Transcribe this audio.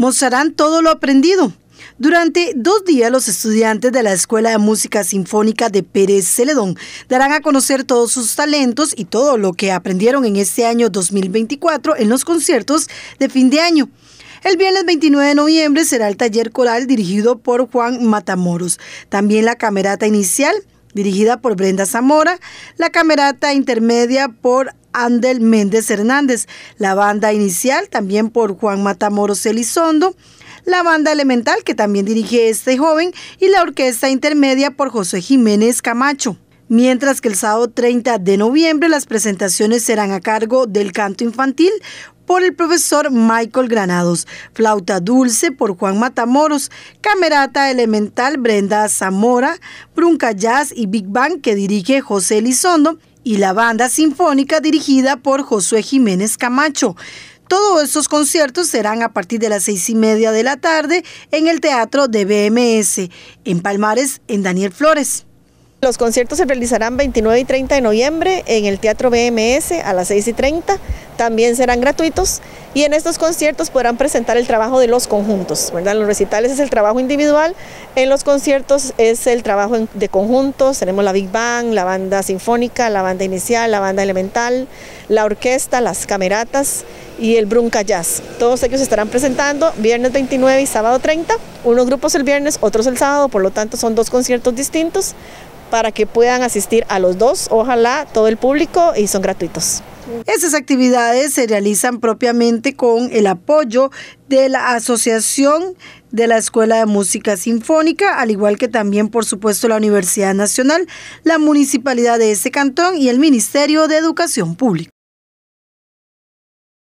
mostrarán todo lo aprendido. Durante dos días, los estudiantes de la Escuela de Música Sinfónica de Pérez Celedón darán a conocer todos sus talentos y todo lo que aprendieron en este año 2024 en los conciertos de fin de año. El viernes 29 de noviembre será el taller coral dirigido por Juan Matamoros. También la camerata inicial dirigida por Brenda Zamora, la camerata intermedia por Andel Méndez Hernández, la banda inicial también por Juan Matamoros Elizondo, la banda elemental que también dirige este joven y la orquesta intermedia por José Jiménez Camacho mientras que el sábado 30 de noviembre las presentaciones serán a cargo del canto infantil por el profesor Michael Granados, flauta dulce por Juan Matamoros, camerata elemental Brenda Zamora, brunca jazz y big band que dirige José Elizondo y la banda sinfónica dirigida por Josué Jiménez Camacho. Todos estos conciertos serán a partir de las seis y media de la tarde en el Teatro de BMS, en Palmares, en Daniel Flores. Los conciertos se realizarán 29 y 30 de noviembre en el Teatro BMS a las 6 y 30. También serán gratuitos y en estos conciertos podrán presentar el trabajo de los conjuntos. En los recitales es el trabajo individual, en los conciertos es el trabajo de conjuntos. Tenemos la Big Bang, la banda sinfónica, la banda inicial, la banda elemental, la orquesta, las cameratas y el Brunca Jazz. Todos ellos estarán presentando viernes 29 y sábado 30, unos grupos el viernes, otros el sábado, por lo tanto son dos conciertos distintos para que puedan asistir a los dos, ojalá todo el público y son gratuitos. Esas actividades se realizan propiamente con el apoyo de la Asociación de la Escuela de Música Sinfónica, al igual que también, por supuesto, la Universidad Nacional, la Municipalidad de ese cantón y el Ministerio de Educación Pública.